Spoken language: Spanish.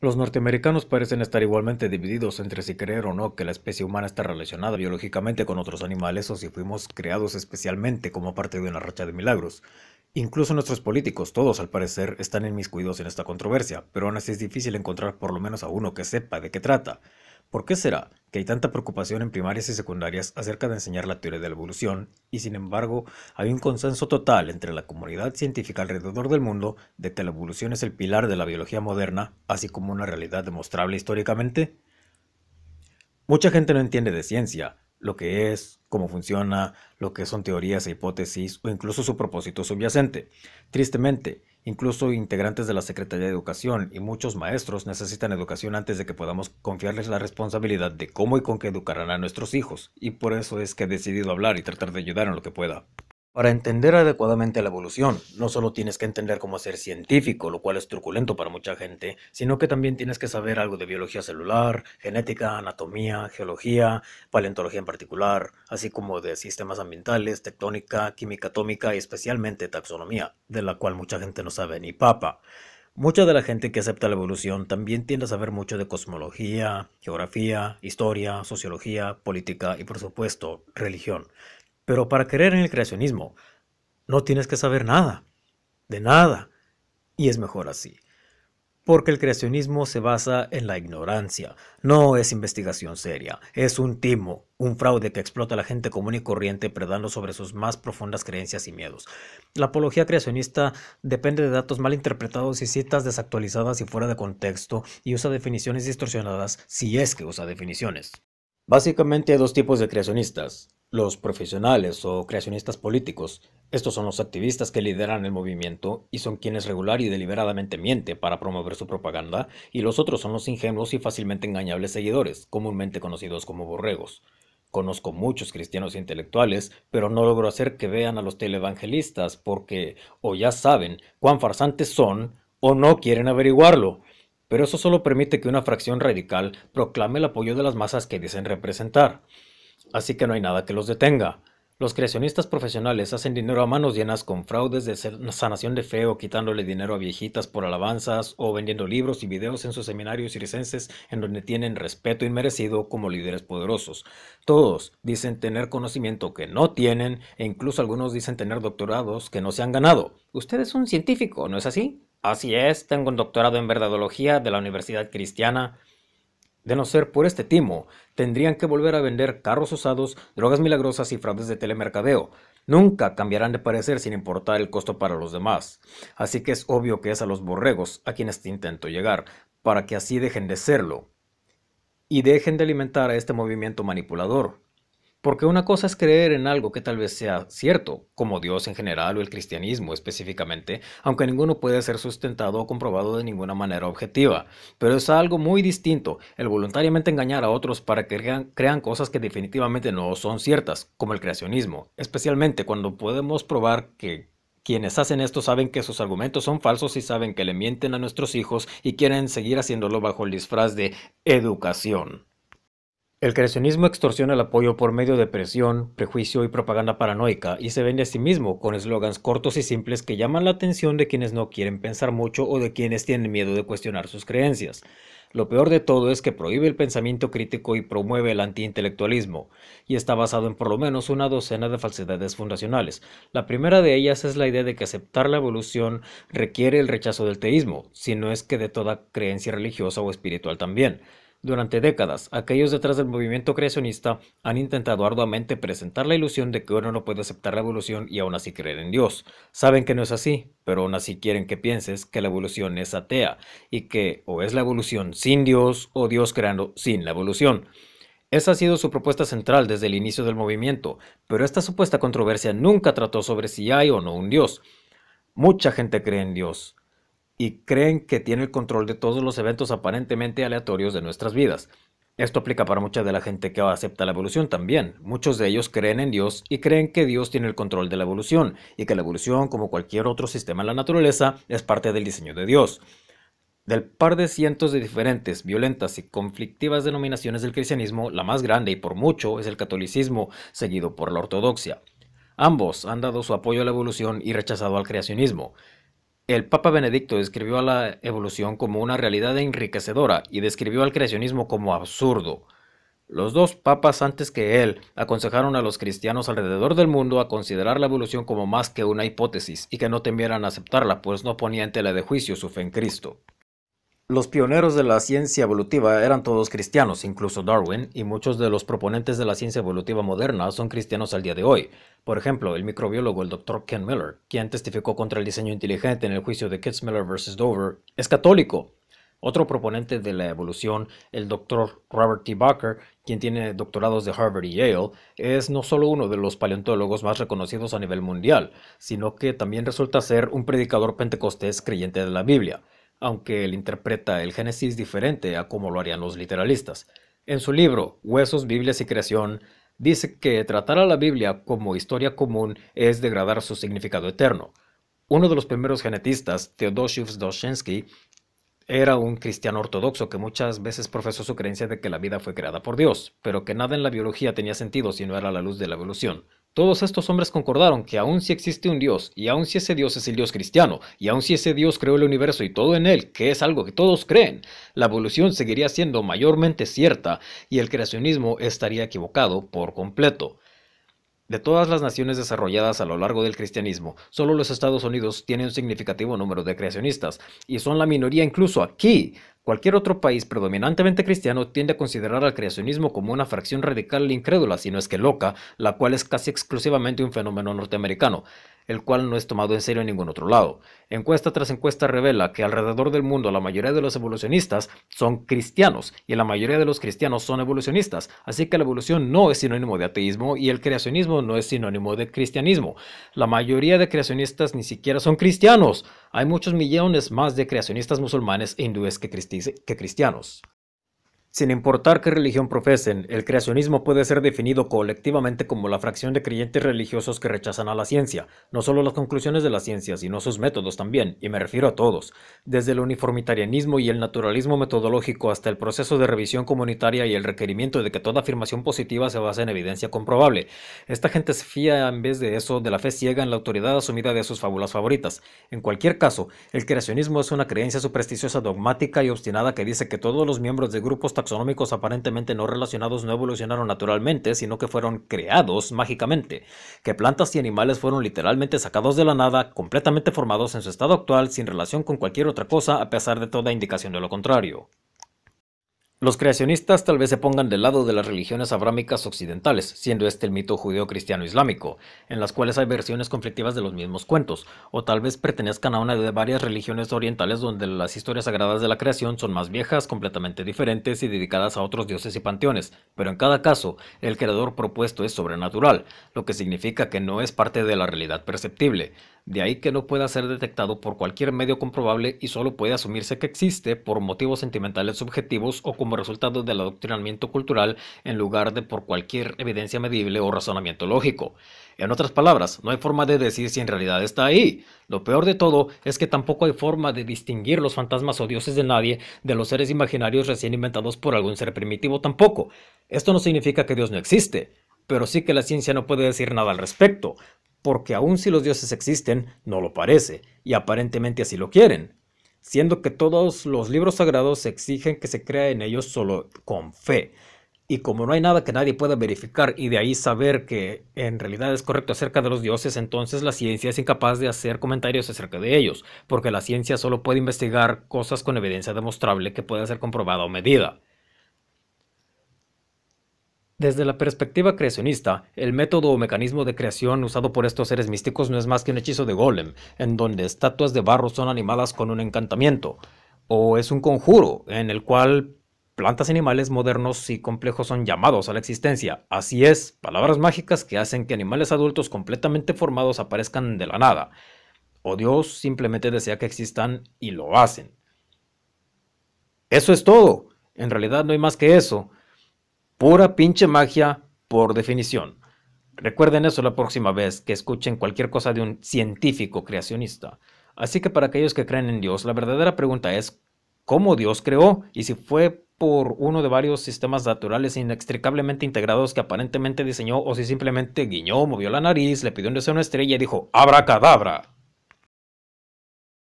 Los norteamericanos parecen estar igualmente divididos entre si creer o no que la especie humana está relacionada biológicamente con otros animales o si fuimos creados especialmente como parte de una racha de milagros. Incluso nuestros políticos, todos al parecer, están inmiscuidos en esta controversia, pero aún así es difícil encontrar por lo menos a uno que sepa de qué trata. ¿Por qué será? que hay tanta preocupación en primarias y secundarias acerca de enseñar la teoría de la evolución, y sin embargo hay un consenso total entre la comunidad científica alrededor del mundo de que la evolución es el pilar de la biología moderna, así como una realidad demostrable históricamente? Mucha gente no entiende de ciencia, lo que es, cómo funciona, lo que son teorías e hipótesis o incluso su propósito subyacente. Tristemente, Incluso integrantes de la Secretaría de Educación y muchos maestros necesitan educación antes de que podamos confiarles la responsabilidad de cómo y con qué educarán a nuestros hijos, y por eso es que he decidido hablar y tratar de ayudar en lo que pueda. Para entender adecuadamente la evolución, no solo tienes que entender cómo ser científico, lo cual es truculento para mucha gente, sino que también tienes que saber algo de biología celular, genética, anatomía, geología, paleontología en particular, así como de sistemas ambientales, tectónica, química atómica y especialmente taxonomía, de la cual mucha gente no sabe ni papa. Mucha de la gente que acepta la evolución también tiende a saber mucho de cosmología, geografía, historia, sociología, política y por supuesto religión. Pero para creer en el creacionismo, no tienes que saber nada, de nada. Y es mejor así, porque el creacionismo se basa en la ignorancia, no es investigación seria, es un timo, un fraude que explota a la gente común y corriente predando sobre sus más profundas creencias y miedos. La apología creacionista depende de datos mal interpretados y citas desactualizadas y fuera de contexto y usa definiciones distorsionadas si es que usa definiciones. Básicamente hay dos tipos de creacionistas, los profesionales o creacionistas políticos. Estos son los activistas que lideran el movimiento y son quienes regular y deliberadamente miente para promover su propaganda, y los otros son los ingenuos y fácilmente engañables seguidores, comúnmente conocidos como borregos. Conozco muchos cristianos intelectuales, pero no logro hacer que vean a los televangelistas porque o ya saben cuán farsantes son o no quieren averiguarlo pero eso solo permite que una fracción radical proclame el apoyo de las masas que dicen representar. Así que no hay nada que los detenga. Los creacionistas profesionales hacen dinero a manos llenas con fraudes de sanación de feo, quitándole dinero a viejitas por alabanzas o vendiendo libros y videos en sus seminarios y licencias en donde tienen respeto inmerecido como líderes poderosos. Todos dicen tener conocimiento que no tienen e incluso algunos dicen tener doctorados que no se han ganado. Usted es un científico, ¿no es así? Así es, tengo un doctorado en verdadología de la Universidad Cristiana. De no ser por este timo, tendrían que volver a vender carros usados, drogas milagrosas y fraudes de telemercadeo. Nunca cambiarán de parecer sin importar el costo para los demás. Así que es obvio que es a los borregos a quienes este intento llegar, para que así dejen de serlo. Y dejen de alimentar a este movimiento manipulador. Porque una cosa es creer en algo que tal vez sea cierto, como Dios en general o el cristianismo específicamente, aunque ninguno puede ser sustentado o comprobado de ninguna manera objetiva. Pero es algo muy distinto el voluntariamente engañar a otros para que crean, cosas que definitivamente no son ciertas, como el creacionismo, especialmente cuando podemos probar que quienes hacen esto saben que sus argumentos son falsos y saben que le mienten a nuestros hijos y quieren seguir haciéndolo bajo el disfraz de educación. El creacionismo extorsiona el apoyo por medio de presión, prejuicio y propaganda paranoica y se vende a sí mismo con eslogans cortos y simples que llaman la atención de quienes no quieren pensar mucho o de quienes tienen miedo de cuestionar sus creencias. Lo peor de todo es que prohíbe el pensamiento crítico y promueve el antiintelectualismo, y está basado en por lo menos una docena de falsedades fundacionales. La primera de ellas es la idea de que aceptar la evolución requiere el rechazo del teísmo, si no es que de toda creencia religiosa o espiritual también. Durante décadas, aquellos detrás del movimiento creacionista han intentado arduamente presentar la ilusión de que uno no puede aceptar la evolución y aún así creer en Dios. Saben que no es así, pero aún así quieren que pienses que la evolución es atea y que o es la evolución sin Dios o Dios creando sin la evolución. Esa ha sido su propuesta central desde el inicio del movimiento, pero esta supuesta controversia nunca trató sobre si hay o no un Dios. Mucha gente cree en Dios, y creen que tiene el control de todos los eventos aparentemente aleatorios de nuestras vidas. Esto aplica para mucha de la gente que acepta la evolución también. Muchos de ellos creen en Dios y creen que Dios tiene el control de la evolución y que la evolución, como cualquier otro sistema en la naturaleza, es parte del diseño de Dios. Del par de cientos de diferentes, violentas y conflictivas denominaciones del cristianismo, la más grande y por mucho es el catolicismo, seguido por la ortodoxia. Ambos han dado su apoyo a la evolución y rechazado al creacionismo. El Papa Benedicto describió a la evolución como una realidad enriquecedora y describió al creacionismo como absurdo. Los dos papas antes que él aconsejaron a los cristianos alrededor del mundo a considerar la evolución como más que una hipótesis y que no temieran aceptarla, pues no ponía en tela de juicio su fe en Cristo. Los pioneros de la ciencia evolutiva eran todos cristianos, incluso Darwin, y muchos de los proponentes de la ciencia evolutiva moderna son cristianos al día de hoy. Por ejemplo, el microbiólogo el Dr. Ken Miller, quien testificó contra el diseño inteligente en el juicio de Kitzmiller vs. Dover, es católico. Otro proponente de la evolución, el Dr. Robert T. Bakker, quien tiene doctorados de Harvard y Yale, es no solo uno de los paleontólogos más reconocidos a nivel mundial, sino que también resulta ser un predicador pentecostés creyente de la Biblia aunque él interpreta el Génesis diferente a como lo harían los literalistas. En su libro Huesos, Biblias y Creación, dice que tratar a la Biblia como historia común es degradar su significado eterno. Uno de los primeros genetistas, Theodosius Doshensky, era un cristiano ortodoxo que muchas veces profesó su creencia de que la vida fue creada por Dios, pero que nada en la biología tenía sentido si no era la luz de la evolución. Todos estos hombres concordaron que aun si existe un Dios, y aun si ese Dios es el Dios cristiano, y aun si ese Dios creó el universo y todo en él, que es algo que todos creen, la evolución seguiría siendo mayormente cierta y el creacionismo estaría equivocado por completo. De todas las naciones desarrolladas a lo largo del cristianismo, solo los Estados Unidos tienen un significativo número de creacionistas, y son la minoría incluso aquí. Cualquier otro país predominantemente cristiano tiende a considerar al creacionismo como una fracción radical e incrédula, si no es que loca, la cual es casi exclusivamente un fenómeno norteamericano el cual no es tomado en serio en ningún otro lado. Encuesta tras encuesta revela que alrededor del mundo la mayoría de los evolucionistas son cristianos y la mayoría de los cristianos son evolucionistas, así que la evolución no es sinónimo de ateísmo y el creacionismo no es sinónimo de cristianismo. La mayoría de creacionistas ni siquiera son cristianos. Hay muchos millones más de creacionistas musulmanes e hindúes que, cristianos. Sin importar qué religión profesen, el creacionismo puede ser definido colectivamente como la fracción de creyentes religiosos que rechazan a la ciencia, no solo las conclusiones de la ciencia, sino sus métodos también, y me refiero a todos, desde el uniformitarianismo y el naturalismo metodológico hasta el proceso de revisión comunitaria y el requerimiento de que toda afirmación positiva se base en evidencia comprobable. Esta gente se fía en vez de eso de la fe ciega en la autoridad asumida de sus fábulas favoritas. En cualquier caso, el creacionismo es una creencia supersticiosa dogmática y obstinada que dice que todos los miembros de grupos aparentemente no relacionados no evolucionaron naturalmente, sino que fueron creados mágicamente, que plantas y animales fueron literalmente sacados de la nada, completamente formados en su estado actual sin relación con cualquier otra cosa a pesar de toda indicación de lo contrario. Los creacionistas tal vez se pongan del lado de las religiones abrámicas occidentales, siendo este el mito judeo-cristiano-islámico, en las cuales hay versiones conflictivas de los mismos cuentos, o tal vez pertenezcan a una de varias religiones orientales donde las historias sagradas de la creación son más viejas, completamente diferentes y dedicadas a otros dioses y panteones, pero en cada caso, el creador propuesto es sobrenatural, lo que significa que no es parte de la realidad perceptible, de ahí que no pueda ser detectado por cualquier medio comprobable y solo puede asumirse que existe por motivos sentimentales subjetivos o como resultado del adoctrinamiento cultural en lugar de por cualquier evidencia medible o razonamiento lógico. En otras palabras, no hay forma de decir si en realidad está ahí. Lo peor de todo es que tampoco hay forma de distinguir los fantasmas o dioses de nadie de los seres imaginarios recién inventados por algún ser primitivo tampoco. Esto no significa que Dios no existe, pero sí que la ciencia no puede decir nada al respecto, porque aun si los dioses existen, no lo parece, y aparentemente así lo quieren siendo que todos los libros sagrados exigen que se crea en ellos solo con fe. Y como no hay nada que nadie pueda verificar y de ahí saber que en realidad es correcto acerca de los dioses, entonces la ciencia es incapaz de hacer comentarios acerca de ellos, porque la ciencia solo puede investigar cosas con evidencia demostrable que pueda ser comprobada o medida. Desde la perspectiva creacionista, el método o mecanismo de creación usado por estos seres místicos no es más que un hechizo de golem, en donde estatuas de barro son animadas con un encantamiento, o es un conjuro, en el cual plantas y animales modernos y complejos son llamados a la existencia. Así es, palabras mágicas que hacen que animales adultos completamente formados aparezcan de la nada, o Dios simplemente desea que existan y lo hacen. Eso es todo. En realidad no hay más que eso. Pura pinche magia por definición. Recuerden eso la próxima vez que escuchen cualquier cosa de un científico creacionista. Así que para aquellos que creen en Dios, la verdadera pregunta es cómo Dios creó y si fue por uno de varios sistemas naturales inextricablemente integrados que aparentemente diseñó o si simplemente guiñó, movió la nariz, le pidió un deseo a una estrella y dijo, abra cadabra.